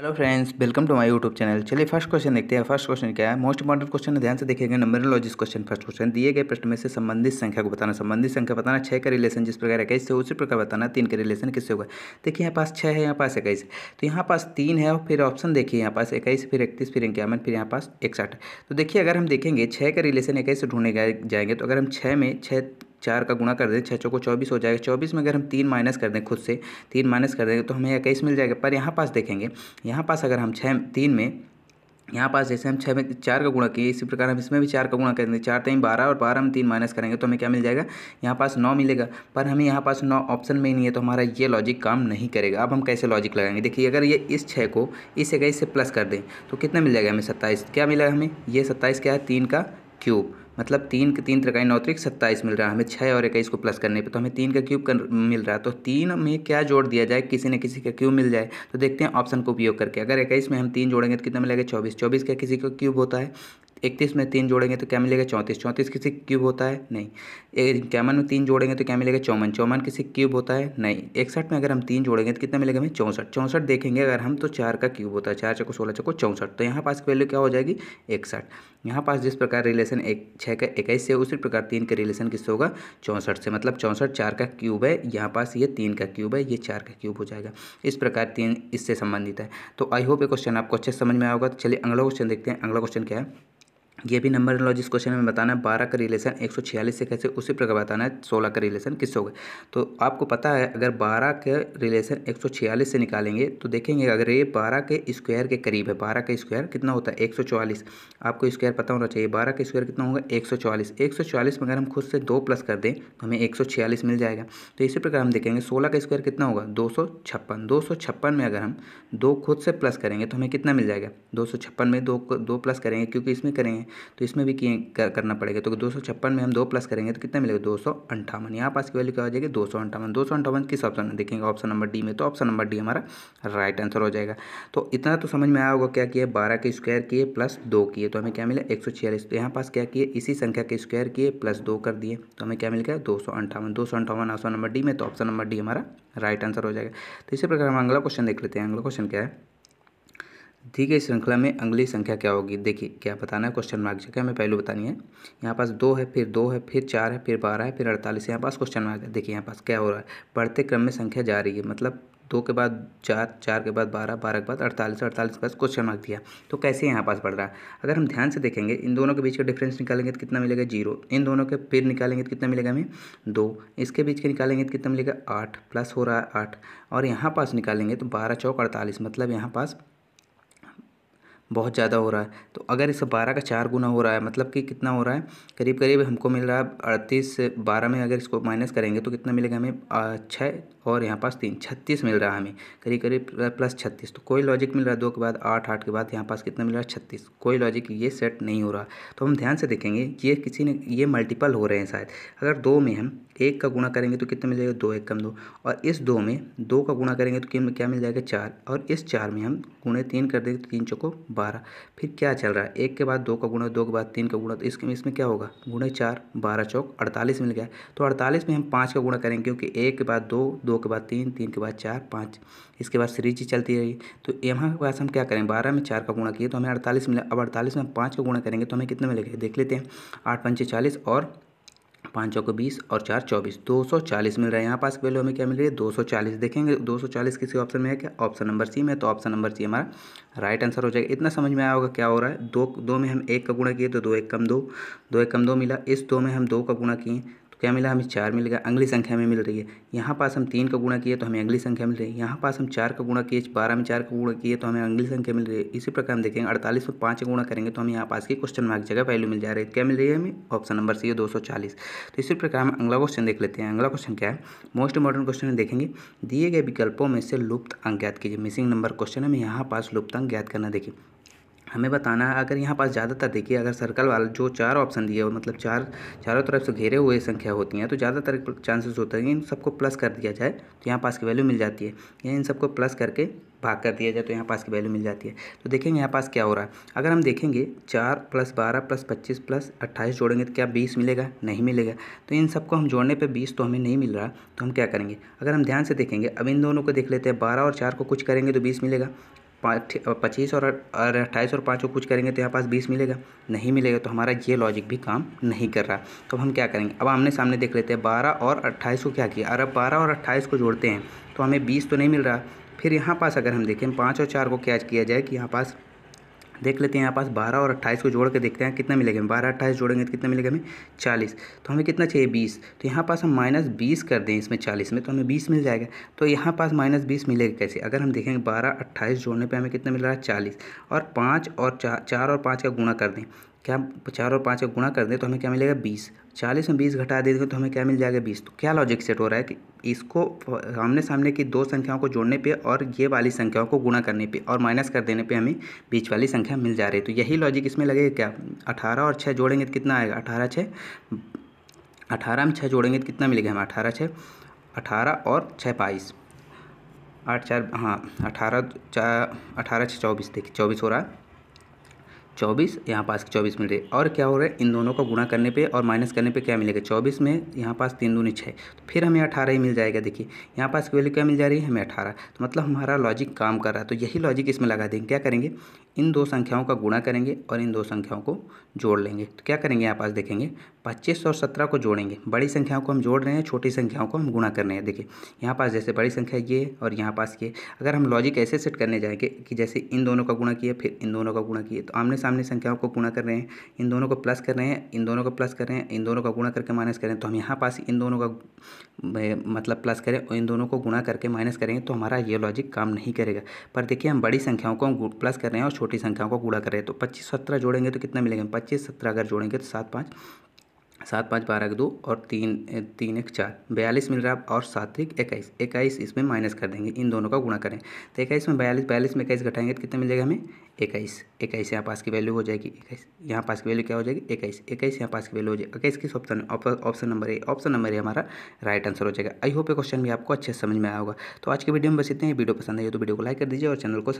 hello friends welcome to my YouTube channel चलिए first question देखते हैं फर्स्ट क्वेश्चन क्या है मोस्ट इंपॉर्टेंट क्वेश्चन ध्यान से देखेंगे नंबरोलॉजिस्ट क्वेश्चन फर्स्ट क्वेश्चन दिए गए प्रश्न में से संबंधित संख्या को बताना संबंधित संख्या बताना छः का रिलेशन जिस प्रकार इक्कीस से उसी प्रकार बताना तीन का रिलेशन किससे होगा देखिए यहाँ पास छः है यहाँ पास इक्कीस तो यहाँ पास तीन है और फिर ऑप्शन देखिए यहाँ पास इक्कीस फिर इकतीस फिर इक्यावन फिर यहाँ पास इकसठ तो देखिए अगर हम देखेंगे छः का रिलेशन इक्कीस से ढूंढने जाएंगे तो अगर हम छः में छः चार का गुणा कर दें छः चौको चौबीस हो जाएगा चौबीस में अगर हम तीन माइनस कर दें खुद से तीन माइनस कर देंगे तो हमें इक्कीस मिल जाएगा पर यहाँ पास देखेंगे यहाँ पास अगर हम छः तीन में यहाँ पास जैसे हम छः में चार का गुणा किए इसी प्रकार हम इसमें भी चार का गुणा करेंगे चार तीन तो बारह और बारह में तीन माइनस करेंगे तो हमें क्या मिल जाएगा यहाँ पास नौ मिलेगा पर हमें यहाँ पास नौ ऑप्शन में ही नहीं है तो हमारा ये लॉजिक काम नहीं करेगा अब हम कैसे लॉजिक लगाएंगे देखिए अगर ये इस छः को इस इक्कीस से प्लस कर दें तो कितना मिल जाएगा हमें सत्ताईस क्या मिलेगा हमें ये सत्ताईस क्या है तीन का क्यूब मतलब तीन तीन त्रिकाई नौ त्रिक तो सत्ताईस मिल रहा है हमें छः और इक्कीस को प्लस करने पे तो हमें तीन का क्यूब कर, मिल रहा है तो तीन में क्या जोड़ दिया जाए किसी न किसी का क्यूब मिल जाए तो देखते हैं ऑप्शन को उपयोग करके अगर इक्कीस में हम तीन जोड़ेंगे तो कितना मिलेगा चौबीस चौबीस का किसी का क्यूब होता है इकतीस में तीन जोड़ेंगे तो क्या मिलेगा चौंतीस चौंतीस किसी क्यूब होता है नहीं इक्यावन में तीन जोड़ेंगे तो क्या मिलेगा चौवन चौवन किसी क्यूब होता है नहीं इकसठ में अगर हम तीन जोड़ेंगे तो कितना मिलेगा हमें चौंसठ चौंसठ देखेंगे अगर हम तो चार का क्यूब होता है चार चको सोलह चको चौंसठ तो यहाँ पास की वैल्यू क्या हो जाएगी इकसठ यहाँ पास जिस प्रकार रिलेशन एक छः का इक्कीस से उसी प्रकार तीन का रिलेशन किससे होगा चौंसठ से मतलब चौंसठ चार का क्यूब है यहाँ पास ये तीन का क्यूब है ये चार का क्यूब हो जाएगा इस प्रकार तीन इससे संबंधित है तो आई होप ये क्वेश्चन आपको अच्छे समझ में आएगा तो चलिए अगला क्वेश्चन देखते हैं अगला क्वेश्चन क्या है ये भी नंबर लो जिस क्वेश्चन में बताना है बारह का रिलेशन एक सौ छियालीस से कैसे उसी प्रकार बताना है सोलह का रिलेशन किससे होगा तो आपको पता है अगर बारह का रिलेशन एक सौ छियालीस से निकालेंगे तो देखेंगे अगर ये बारह के स्क्वायर के करीब है बारह का स्क्वायर कितना होता है एक सौ चौवालीस आपको स्क्वायर पता होना चाहिए बारह का स्क्वायर कितना होगा एक सौ चौवालीस एक सौ चौवालीस में अगर हम खुद से दो प्लस कर दें तो हमें एक सौ छियालीस मिल जाएगा तो इसी प्रकार हम देखेंगे सोलह का स्क्वायर कितना होगा दो सौ छप्पन दो सौ छप्पन में अगर हम दो खुद से प्लस करेंगे तो हमें कितना मिल जाएगा दो सौ छप्पन में दो दो प्लस करेंगे क्योंकि इसमें करेंगे तो इसमें भी किए कर, करना पड़ेगा तो दो में हम दो प्लस करेंगे तो कितना मिलेगा दो सौ अंठावन यहाँ पास की वैल्यू क्या हो जाएगी दो सौ अंठावन दो सौ अंठावन किस ऑप्शन में देखेंगे ऑप्शन नंबर डी में तो ऑप्शन नंबर डी हमारा राइट आंसर हो जाएगा तो इतना तो समझ में आया होगा क्या किया बारह के स्क्वायर किए प्लस दो किए तो हमें क्या मिला एक सौ छियालीस तो यहाँ पास क्या किए इसी संख्या के स्क्वायर किए प्लस दो कर दिए तो हमें क्या मिल गया दो सौ अंठावन दो सौ अंठावन ऑप्शन नंबर डी में तो ऑप्शन नंबर डी हमारा राइट आंसर हो जाएगा तो इसी प्रकार हम अगला क्वेश्चन देख लेते हैं अगला क्वेश्चन क्या है दी गई श्रृंखला में अंगली संख्या क्या होगी देखिए क्या बताना है क्वेश्चन मार्क जगह हमें पहलू बतानी है यहाँ पास दो है फिर दो है फिर चार है फिर बारह है फिर अड़तालीस यहाँ पास क्वेश्चन मार्क है देखिए यहाँ पास क्या हो रहा है बढ़ते क्रम में संख्या जा रही है मतलब दो के बाद चार चार के बाद बारह बारह के बाद अड़तालीस अड़तालीस के बाद क्वेश्चन मार्क दिया तो कैसे यहाँ पास बढ़ रहा है अगर हम ध्यान से देखेंगे इन दोनों के बीच का डिफरेंस निकालेंगे तो कितना मिलेगा जीरो इन दोनों के फिर निकालेंगे तो कितना मिलेगा हमें दो इसके बीच के निकालेंगे तो कितना मिलेगा आठ प्लस हो रहा है आठ और यहाँ पास निकालेंगे तो बारह चौक अड़तालीस मतलब यहाँ पास बहुत ज़्यादा हो रहा है तो अगर इस बारह का चार गुना हो रहा है मतलब कि कितना हो रहा है करीब करीब हमको मिल रहा है अड़तीस बारह में अगर इसको माइनस करेंगे तो कितना मिलेगा हमें छः और यहाँ पास तीन छत्तीस मिल रहा है हमें करीब करीब प्लस छत्तीस तो कोई लॉजिक मिल रहा है दो के बाद आठ आठ के बाद यहाँ पास कितना मिल रहा है छत्तीस कोई लॉजिक ये सेट नहीं हो रहा तो हम ध्यान से देखेंगे ये किसी ने ये मल्टीपल हो रहे हैं शायद अगर दो में हम एक का गुणा करेंगे तो कितना मिल जाएगा दो एक कम दो और इस दो में दो का गुणा करेंगे तो क्या मिल जाएगा चार और इस चार में हम गुणे तीन कर देंगे तो तीन चौको बारह फिर क्या चल रहा है एक के बाद दो का गुणा दो के बाद तीन का गुणा तो इसके इसमें क्या होगा गुणे चार बारह चौक अड़तालीस मिल गया तो अड़तालीस में हम पाँच का गुणा करेंगे क्योंकि एक के बाद दो दो के बाद तीन तीन के बाद चार पाँच इसके बाद सीरीज ही चलती रही तो यहाँ के पास हम क्या करें बारह में चार का गुणा किए तो हमें अड़तालीस मिला अब अड़तालीस में हम पाँच का गुणा करेंगे तो हमें कितना मिलेगा देख लेते हैं आठ पंचे चालीस और पाँच चौको बीस और चार चौबीस दो सौ चालीस मिल रहा है यहाँ पास वैल्यू हमें क्या मिल रही है दो सौ चालीस देखेंगे दो सौ चालीस किसी ऑप्शन में है क्या ऑप्शन नंबर सी में तो ऑप्शन नंबर सी हमारा राइट आंसर हो जाएगा इतना समझ में आया होगा क्या हो रहा है दो दो में हम एक का गुणा किए तो दो एक कम दो दो एक कम दो मिला इस दो में हम दो का गुणा किए तो क्या मिला हमें चार मिलेगा अगली संख्या में मिल रही है यहाँ पास हम तीन का गुणा किए तो हमें अगली संख्या मिल रही है यहाँ पास हम चार का गुणा किए बारह में चार का गुणा किए तो हमें अगली संख्या मिल रही है इसी प्रकार हम देखेंगे अड़तालीस और पाँच का गुणा करेंगे तो हमें यहाँ पास की क्वेश्चन मार्क जगह वैल्यू मिल जा रही है क्या मिल रही है हमें ऑप्शन नंबर सी है दो तो इसी प्रकार हम अगला क्वेश्चन देख लेते हैं अगला क्वेश्चन क्या है मोस्ट इंपॉर्टेंट क्वेश्चन देखेंगे दिए गए विकल्पों में से लुप्त अंक ज्ञात कीजिए मिसिंग नंबर क्वेश्चन हमें यहाँ पास लुप्त अंक ज्ञात करना देखिए हमें बताना है अगर यहाँ पास ज़्यादातर देखिए अगर सर्कल वाला जो चार ऑप्शन दिए हो मतलब चार चारों तरफ से घेरे हुए संख्या होती हैं तो ज़्यादातर चांसेस होते हैं इन सबको प्लस कर दिया जाए तो यहाँ पास की वैल्यू मिल जाती है या इन सबको प्लस करके भाग कर दिया जाए तो यहाँ पास की वैल्यू मिल जाती है तो देखेंगे यहाँ पास क्या हो रहा है अगर हम देखेंगे चार प्लस बारह प्लस पच्चीस प्लस अट्ठाईस जोड़ेंगे तो क्या बीस मिलेगा नहीं मिलेगा तो इन सबको हम जोड़ने पर बीस तो हमें नहीं मिल रहा तो हम क्या करेंगे अगर हम ध्यान से देखेंगे अब इन दोनों को देख लेते हैं बारह और चार को कुछ करेंगे तो बीस मिलेगा पच्चीस और अट्ठाईस और पाँच को कुछ करेंगे तो यहाँ पास बीस मिलेगा नहीं मिलेगा तो हमारा ये लॉजिक भी काम नहीं कर रहा तो अब हम क्या करेंगे अब आमने सामने देख लेते हैं बारह और अट्ठाईस को क्या किया और अब बारह और अट्ठाईस को जोड़ते हैं तो हमें बीस तो नहीं मिल रहा फिर यहाँ पास अगर हम देखें पाँच और चार को क्या किया जाए कि यहाँ पास देख लेते हैं यहाँ पास बारह और अट्ठाईस को जोड़ के देखते हैं कितना मिलेगा हमें बारह अट्ठाईस जोड़ेंगे तो कितना मिलेगा हमें चालीस तो हमें कितना चाहिए बीस तो यहाँ पास हम माइनस बीस कर दें इसमें चालीस में तो हमें बीस मिल जाएगा तो यहाँ पास माइनस बीस मिलेगा कैसे अगर हम देखेंगे बारह अट्ठाईस जोड़ने पर हमें कितना मिल रहा है चालीस और पाँच और चार और पाँच का गुणा कर दें क्या चार और पाँच का गुणा कर दें तो हमें क्या मिलेगा बीस चालीस में बीस घटा देंगे तो हमें क्या मिल जाएगा बीस तो क्या लॉजिक सेट हो रहा है कि इसको आमने सामने की दो संख्याओं को जोड़ने पे और ये वाली संख्याओं को गुणा करने पे और माइनस कर देने पे हमें बीच वाली संख्या मिल जा रही है तो यही लॉजिक इसमें लगेगा क्या अठारह और छः जोड़ेंगे तो कितना आएगा अठारह छः अठारह में छः जोड़ेंगे तो कितना मिलेगा हमें अठारह छः अठारह और छः बाईस आठ चार हाँ अठारह चार अठारह छः चौबीस देखिए चौबीस हो रहा है चौबीस यहाँ पास चौबीस मिल रही है और क्या हो रहा है इन दोनों को गुणा करने पे और माइनस करने पे क्या मिलेगा चौबीस में यहाँ पास तीन दूनी छः तो फिर हमें अठारह ही मिल जाएगा देखिए यहाँ पास की वैल्यू क्या मिल जा रही है हमें अठारह तो मतलब हमारा लॉजिक काम कर रहा है तो यही लॉजिक इसमें लगा देंगे क्या करेंगे इन दो संख्याओं का गुणा करेंगे और इन दो संख्याओं को जोड़ लेंगे तो क्या करेंगे यहाँ पास देखेंगे पच्चीस और सत्रह को जोड़ेंगे बड़ी संख्याओं को हम जोड़ रहे हैं छोटी संख्याओं को हम गुणा कर रहे हैं देखिए यहाँ पास जैसे बड़ी संख्या ये है और यहाँ पास ये अगर हम लॉजिक ऐसे सेट करने जाएंगे कि जैसे इन दोनों का गुणा किया फिर इन दोनों का गुणा किया तो आमने सामने संख्याओं को गुणा कर रहे हैं इन दोनों को प्लस कर रहे हैं इन दोनों को प्लस कर रहे हैं इन दोनों का गुणा करके माइनस करें तो हम यहाँ पास इन दोनों का मतलब प्लस करें और इन दोनों को गुणा करके माइनस करेंगे तो हमारा ये लॉजिक काम नहीं करेगा पर देखिए हम बड़ी संख्याओं को प्लस कर रहे हैं और छोटी संख्याओं को कूड़ा करें तो पच्चीस सत्रह जोड़ेंगे तो कितना मिलेगा पच्चीस सत्रह अगर जोड़ेंगे तो सात पाँच सात पाँच बारह के दो और तीन तीन एक चार बयालीस मिल रहा है और सात एक इक्कीस इक्कीस इसमें माइनस कर देंगे इन दोनों का गुणा करें तो इक्कीस में बयालीस बयालीस में इक्कीस घटाएंगे तो कितना मिलेगा हमें इक्कीस इक्कीस यहाँ पास की वैल्यू हो जाएगी इक्कीस यहाँ पास की वैल्यू क्या हो जाएगी इक्कीस इक्कीस यहाँ पास की वैल्यू हो जाएगी इक्कीस किस option option number A option number A हमारा राइट आंसर हो जाएगा आई होप ये क्वेश्चन भी आपको अच्छे समझ में आया होगा तो आज की वीडियो में बस इतने वीडियो पसंद आई तो वीडियो को लाइक कर दीजिए और चैनल को